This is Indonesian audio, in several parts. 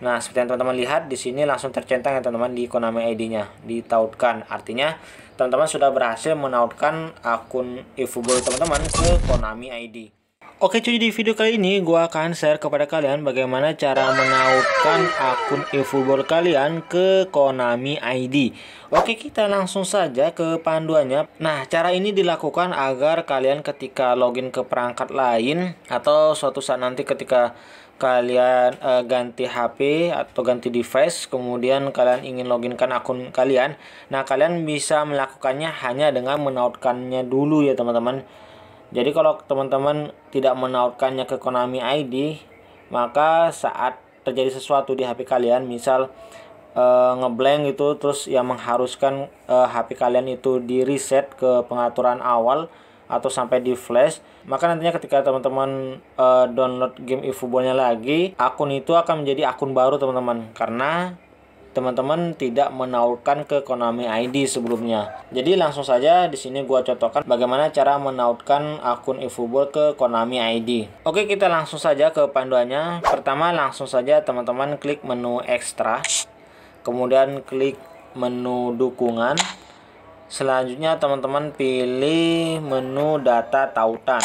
Nah, seperti yang teman-teman lihat di sini langsung tercentang ya teman-teman di Konami ID-nya, ditautkan. Artinya, teman-teman sudah berhasil menautkan akun eFootball teman-teman ke Konami ID. Oke cuy, di video kali ini gue akan share kepada kalian bagaimana cara menautkan akun eFootball kalian ke Konami ID. Oke, kita langsung saja ke panduannya. Nah, cara ini dilakukan agar kalian ketika login ke perangkat lain atau suatu saat nanti ketika kalian uh, ganti HP atau ganti device, kemudian kalian ingin loginkan akun kalian. Nah, kalian bisa melakukannya hanya dengan menautkannya dulu ya, teman-teman. Jadi kalau teman-teman tidak menautkannya ke Konami ID, maka saat terjadi sesuatu di HP kalian, misal uh, ngeblank gitu terus yang mengharuskan uh, eh, HP kalian itu di reset ke pengaturan awal atau sampai di flash maka nantinya ketika teman-teman uh, download game eFootballnya lagi akun itu akan menjadi akun baru teman-teman karena teman-teman tidak menautkan ke Konami ID sebelumnya. Jadi langsung saja di sini gua contohkan bagaimana cara menautkan akun eFootball ke Konami ID. Oke, kita langsung saja ke panduannya. Pertama langsung saja teman-teman klik menu ekstra. Kemudian klik menu dukungan Selanjutnya teman-teman pilih menu data tautan.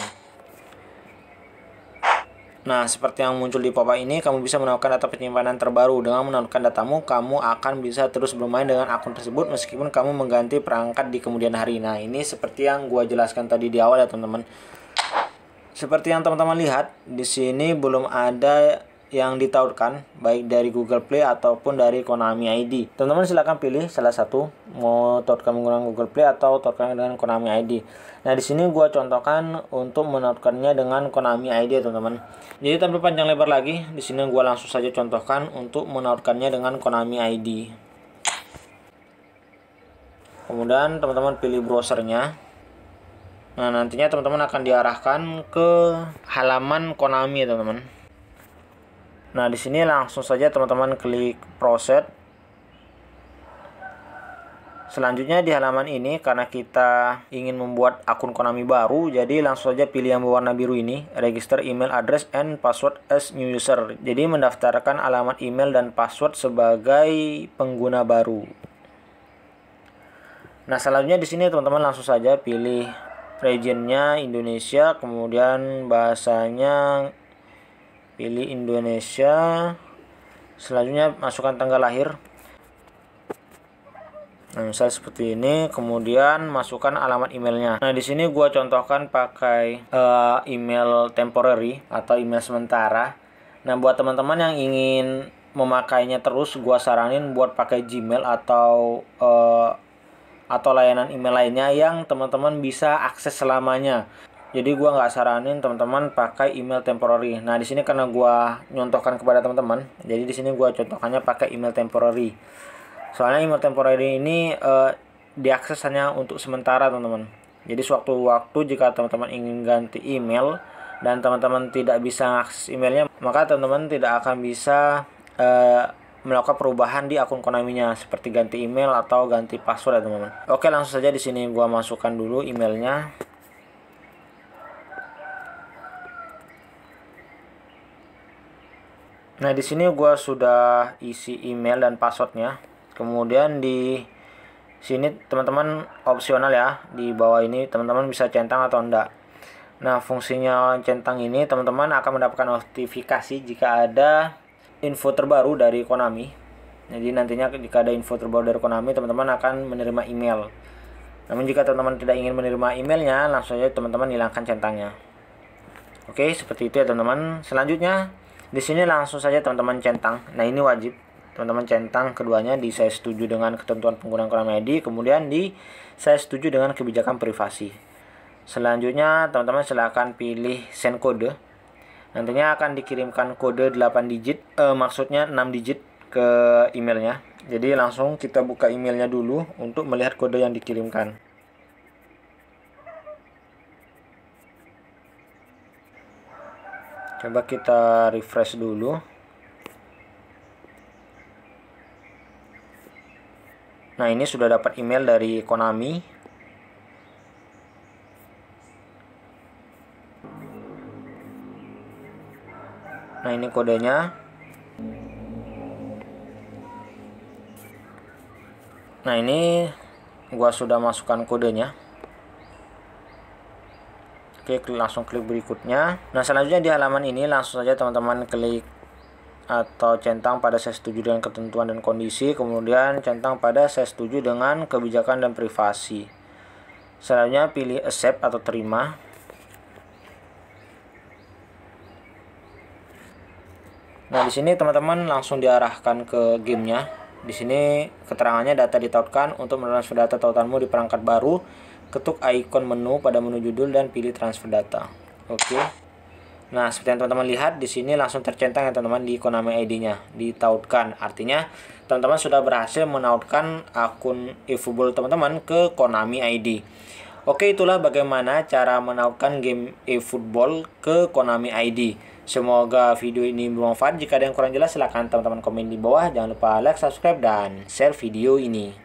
Nah, seperti yang muncul di pop-up ini, kamu bisa menawarkan data penyimpanan terbaru. Dengan menawarkan datamu, kamu akan bisa terus bermain dengan akun tersebut meskipun kamu mengganti perangkat di kemudian hari. Nah, ini seperti yang gua jelaskan tadi di awal ya, teman-teman. Seperti yang teman-teman lihat, di sini belum ada yang ditautkan baik dari Google Play ataupun dari Konami ID. Teman-teman silahkan pilih salah satu mau tautkan menggunakan Google Play atau tautkan dengan Konami ID. Nah di sini gue contohkan untuk menautkannya dengan Konami ID teman-teman. Jadi tanpa panjang lebar lagi, di sini gue langsung saja contohkan untuk menautkannya dengan Konami ID. Kemudian teman-teman pilih browsernya. Nah, nantinya teman-teman akan diarahkan ke halaman Konami ya, teman-teman. Nah, di sini langsung saja teman-teman klik proses. Selanjutnya di halaman ini karena kita ingin membuat akun Konami baru, jadi langsung saja pilih yang berwarna biru ini, register email address and password as new user. Jadi mendaftarkan alamat email dan password sebagai pengguna baru. Nah, selanjutnya di sini teman-teman langsung saja pilih regionnya Indonesia, kemudian bahasanya pilih Indonesia selanjutnya masukkan tanggal lahir nah misal seperti ini kemudian masukkan alamat emailnya nah di sini gua contohkan pakai uh, email temporary atau email sementara nah buat teman-teman yang ingin memakainya terus gua saranin buat pakai Gmail atau uh, atau layanan email lainnya yang teman-teman bisa akses selamanya jadi gue nggak saranin teman-teman pakai email temporary nah di sini karena gue nyontohkan kepada teman-teman jadi di sini gue contohkannya pakai email temporary soalnya email temporary ini uh, diakses hanya untuk sementara teman-teman jadi sewaktu-waktu jika teman-teman ingin ganti email dan teman-teman tidak bisa akses emailnya maka teman-teman tidak akan bisa uh, melakukan perubahan di akun Konaminya seperti ganti email atau ganti password ya teman-teman. Oke langsung saja di sini gue masukkan dulu emailnya. Nah, di sini gue sudah isi email dan passwordnya. Kemudian di sini teman-teman opsional ya, di bawah ini teman-teman bisa centang atau enggak. Nah, fungsinya centang ini teman-teman akan mendapatkan notifikasi jika ada info terbaru dari Konami. Jadi nantinya jika ada info terbaru dari Konami, teman-teman akan menerima email. Namun jika teman-teman tidak ingin menerima emailnya, langsung saja teman-teman hilangkan centangnya. Oke, seperti itu ya teman-teman. Selanjutnya, di sini langsung saja teman-teman centang. Nah, ini wajib teman-teman centang keduanya di saya setuju dengan ketentuan penggunaan Koramedi, kemudian di saya setuju dengan kebijakan privasi. Selanjutnya, teman-teman silahkan pilih send kode. Nantinya akan dikirimkan kode 8 digit, eh, maksudnya 6 digit ke emailnya. Jadi langsung kita buka emailnya dulu untuk melihat kode yang dikirimkan. coba kita refresh dulu nah ini sudah dapat email dari Konami nah ini kodenya nah ini gua sudah masukkan kodenya Oke, klik, langsung klik berikutnya. Nah, selanjutnya di halaman ini langsung saja teman-teman klik atau centang pada saya setuju dengan ketentuan dan kondisi, kemudian centang pada saya setuju dengan kebijakan dan privasi. Selanjutnya pilih accept atau terima. Nah, di sini teman-teman langsung diarahkan ke gamenya. Di sini keterangannya data ditautkan untuk mentransfer data tautanmu di perangkat baru Ketuk icon menu pada menu judul dan pilih transfer data. Oke. Okay. Nah, seperti yang teman-teman lihat di sini langsung tercentang ya teman-teman di Konami ID-nya, ditautkan. Artinya, teman-teman sudah berhasil menautkan akun eFootball teman-teman ke Konami ID. Oke, itulah bagaimana cara menautkan game eFootball ke Konami ID. Semoga video ini bermanfaat. Jika ada yang kurang jelas, silahkan teman-teman komen di bawah. Jangan lupa like, subscribe, dan share video ini.